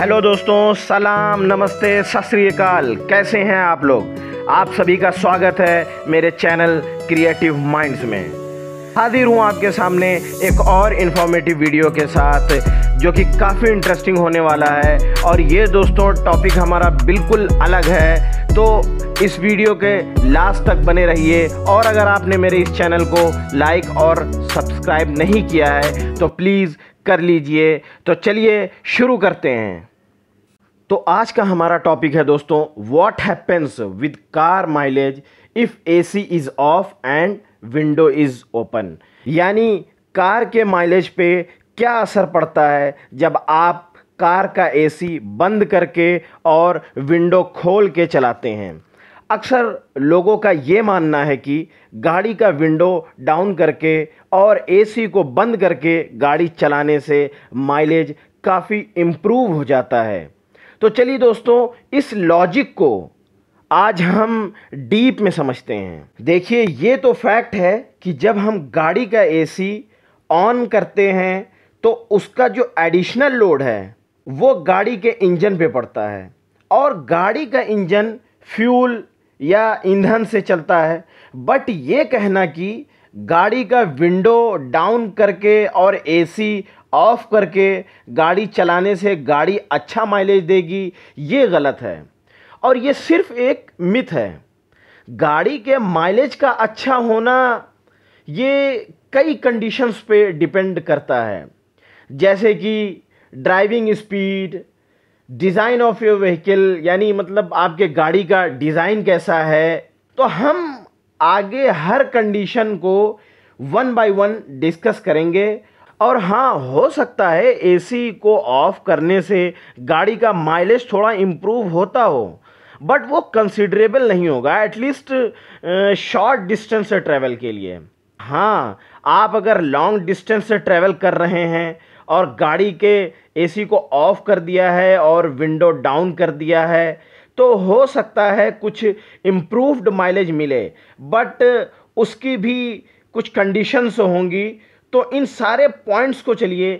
hello दोस्तों सलाम नमस्ते सतरीकाल कैसे हैं आप लोग आप सभी का स्वागत है मेरे चैनल क्रिएटिव माइंड्स में हाजिर हूँ आपके सामने एक और इन्फॉर्मेटिव वीडियो के साथ जो कि काफ़ी इंटरेस्टिंग होने वाला है और ये दोस्तों टॉपिक हमारा बिल्कुल अलग है तो इस वीडियो के लास्ट तक बने रहिए और अगर आपने मेरे इस चैनल को लाइक और सब्सक्राइब नहीं किया है तो प्लीज़ कर लीजिए तो चलिए शुरू करते हैं तो आज का हमारा टॉपिक है दोस्तों what happens with car mileage if AC is off and window is open यानी कार के माइलेज पे क्या असर पड़ता है जब आप कार का एसी बंद करके और विंडो खोल के चलाते हैं अक्सर लोगों का ये मानना है कि गाड़ी का विंडो डाउन करके और एसी को बंद करके गाड़ी चलाने से माइलेज काफ़ी इम्प्रूव हो जाता है तो चलिए दोस्तों इस लॉजिक को आज हम डीप में समझते हैं देखिए ये तो फैक्ट है कि जब हम गाड़ी का एसी ऑन करते हैं तो उसका जो एडिशनल लोड है वो गाड़ी के इंजन पे पड़ता है और गाड़ी का इंजन फ्यूल या ईंधन से चलता है बट ये कहना कि गाड़ी का विंडो डाउन करके और एसी ऑफ़ करके गाड़ी चलाने से गाड़ी अच्छा माइलेज देगी ये गलत है और ये सिर्फ एक मिथ है गाड़ी के माइलेज का अच्छा होना ये कई कंडीशंस पे डिपेंड करता है जैसे कि driving speed design of your vehicle यानी मतलब आपके गाड़ी का डिज़ाइन कैसा है तो हम आगे हर कंडीशन को वन बाय वन डिस्कस करेंगे और हाँ हो सकता है एसी को ऑफ़ करने से गाड़ी का माइलेज थोड़ा इम्प्रूव होता हो बट वो कंसिडरेबल नहीं होगा एटलीस्ट शॉर्ट डिस्टेंस से ट्रैवल के लिए हाँ आप अगर लॉन्ग डिस्टेंस से ट्रैवल कर रहे हैं और गाड़ी के एसी को ऑफ़ कर दिया है और विंडो डाउन कर दिया है तो हो सकता है कुछ इम्प्रूव्ड माइलेज मिले बट उसकी भी कुछ कंडीशंस होंगी तो इन सारे पॉइंट्स को चलिए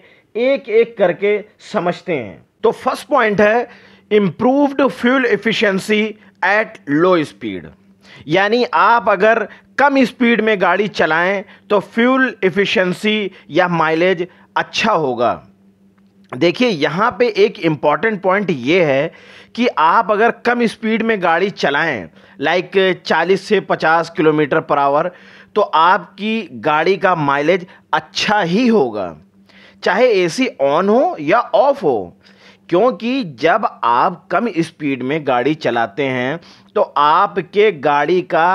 एक एक करके समझते हैं तो फर्स्ट पॉइंट है improved fuel efficiency at low speed यानी आप अगर कम स्पीड में गाड़ी चलाएं तो फ्यूल एफिशिएंसी या माइलेज अच्छा होगा देखिए यहाँ पे एक इम्पॉर्टेंट पॉइंट ये है कि आप अगर कम स्पीड में गाड़ी चलाएं लाइक 40 से 50 किलोमीटर पर आवर तो आपकी गाड़ी का माइलेज अच्छा ही होगा चाहे एसी ऑन हो या ऑफ हो क्योंकि जब आप कम स्पीड में गाड़ी चलाते हैं तो आपके गाड़ी का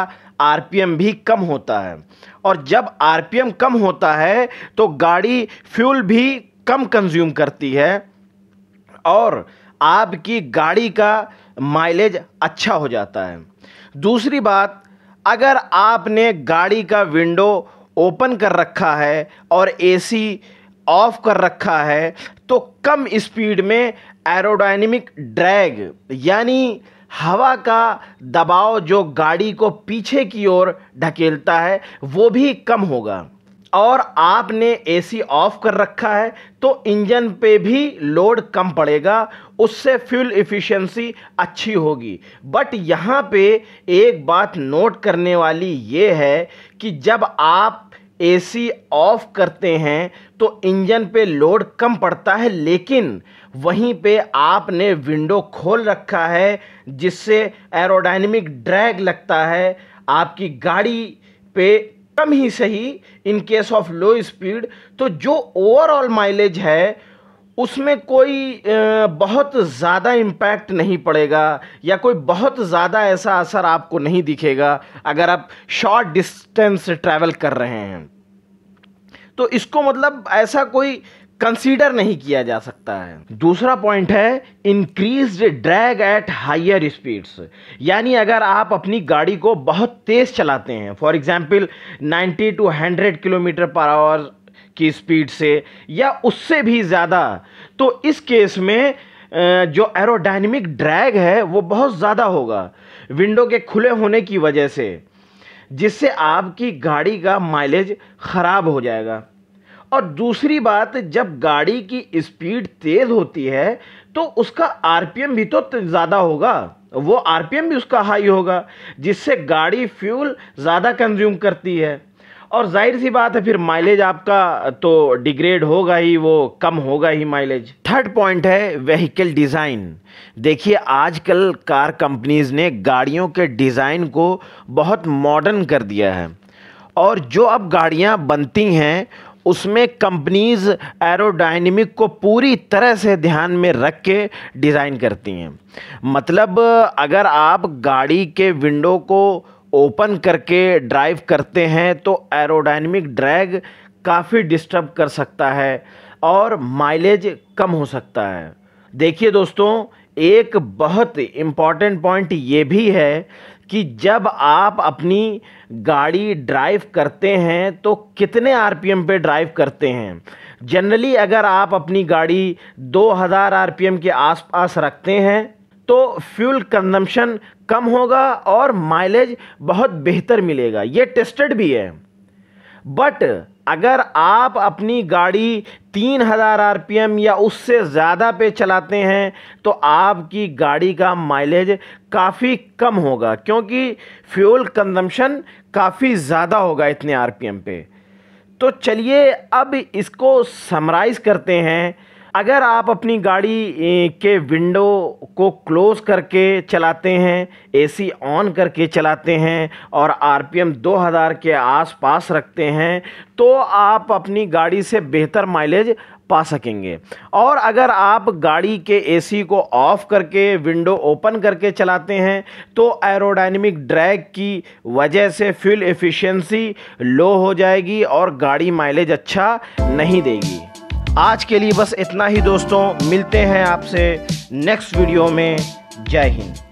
आरपीएम भी कम होता है और जब आरपीएम कम होता है तो गाड़ी फ्यूल भी कम कंज्यूम करती है और आपकी गाड़ी का माइलेज अच्छा हो जाता है दूसरी बात अगर आपने गाड़ी का विंडो ओपन कर रखा है और एसी ऑफ कर रखा है तो कम स्पीड में एरोडाइनमिक ड्रैग यानी हवा का दबाव जो गाड़ी को पीछे की ओर ढकेलता है वो भी कम होगा और आपने एसी ऑफ़ कर रखा है तो इंजन पे भी लोड कम पड़ेगा उससे फ्यूल इफ़िशेंसी अच्छी होगी बट यहाँ पे एक बात नोट करने वाली ये है कि जब आप एसी ऑफ़ करते हैं तो इंजन पे लोड कम पड़ता है लेकिन वहीं पे आपने विंडो खोल रखा है जिससे एरोडाइनमिक ड्रैग लगता है आपकी गाड़ी पे कम ही सही in case of low speed तो जो ओवरऑल माइलेज है उसमें कोई बहुत ज़्यादा इम्पैक्ट नहीं पड़ेगा या कोई बहुत ज़्यादा ऐसा असर आपको नहीं दिखेगा अगर आप शॉर्ट डिस्टेंस ट्रैवल कर रहे हैं तो इसको मतलब ऐसा कोई कंसीडर नहीं किया जा सकता है दूसरा पॉइंट है increase drag at higher speeds यानी अगर आप अपनी गाड़ी को बहुत तेज़ चलाते हैं for example 90 to 100 kilometre per hour की स्पीड से या उससे भी ज़्यादा तो इस केस में जो एरोडाइनमिक ड्रैग है वो बहुत ज़्यादा होगा विंडो के खुले होने की वजह से जिससे आपकी गाड़ी का माइलेज ख़राब हो जाएगा और दूसरी बात जब गाड़ी की स्पीड तेज़ होती है तो उसका आरपीएम भी तो ज़्यादा होगा वो आरपीएम भी उसका हाई होगा जिससे गाड़ी फ्यूल ज़्यादा कंज्यूम करती है और जाहिर सी बात है फिर माइलेज आपका तो डिग्रेड होगा ही वो कम होगा ही माइलेज थर्ड पॉइंट है व्हीकल डिज़ाइन देखिए आजकल कार कंपनीज ने गाड़ियों के डिज़ाइन को बहुत मॉडर्न कर दिया है और जो अब गाड़ियाँ बनती हैं उसमें कंपनीज़ एरोडाइनमिक को पूरी तरह से ध्यान में रख के डिज़ाइन करती हैं मतलब अगर आप गाड़ी के विंडो को ओपन करके ड्राइव करते हैं तो एरोडाइनमिक ड्रैग काफ़ी डिस्टर्ब कर सकता है और माइलेज कम हो सकता है देखिए दोस्तों एक बहुत इम्पॉर्टेंट पॉइंट ये भी है कि जब आप अपनी गाड़ी ड्राइव करते हैं तो कितने आरपीएम पे ड्राइव करते हैं जनरली अगर आप अपनी गाड़ी 2000 आरपीएम के आसपास रखते हैं तो फ्यूल कंजम्पशन कम होगा और माइलेज बहुत बेहतर मिलेगा ये टेस्टेड भी है बट अगर आप अपनी गाड़ी 3000 एम या उससे ज़्यादा पे चलाते हैं तो आपकी गाड़ी का माइलेज काफ़ी कम होगा क्योंकि फ्यूल कंजम्पशन काफ़ी ज़्यादा होगा इतने एम पे तो चलिए अब इसको समराइज़ करते हैं अगर आप अपनी गाड़ी के विंडो को क्लोज़ करके चलाते हैं एसी ऑन करके चलाते हैं और आरपीएम 2000 के आसपास रखते हैं तो आप अपनी गाड़ी से बेहतर माइलेज पा सकेंगे और अगर आप गाड़ी के एसी को ऑफ़ करके विंडो ओपन करके चलाते हैं तो एरोडाइनमिक ड्रैग की वजह से फ्यूल एफिशिएंसी लो हो जाएगी और गाड़ी माइलेज अच्छा नहीं देगी आज के लिए बस इतना ही दोस्तों मिलते हैं आपसे नेक्स्ट वीडियो में जय हिंद